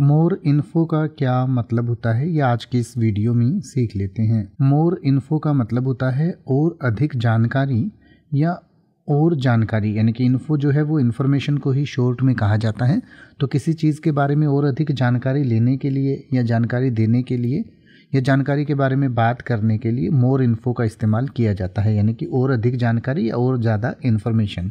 मोर info का क्या मतलब होता है ये आज की इस वीडियो में सीख लेते हैं मोर इन्फो का मतलब होता है और अधिक जानकारी या और जानकारी यानी कि इन्फो जो है वो इन्फॉर्मेशन को ही शॉर्ट में कहा जाता है तो किसी चीज़ के बारे में और अधिक जानकारी लेने के लिए या जानकारी देने के लिए या जानकारी के बारे में बात करने के लिए मोर इन्फो का इस्तेमाल किया जाता है यानी कि और अधिक जानकारी या और ज़्यादा इन्फॉर्मेशन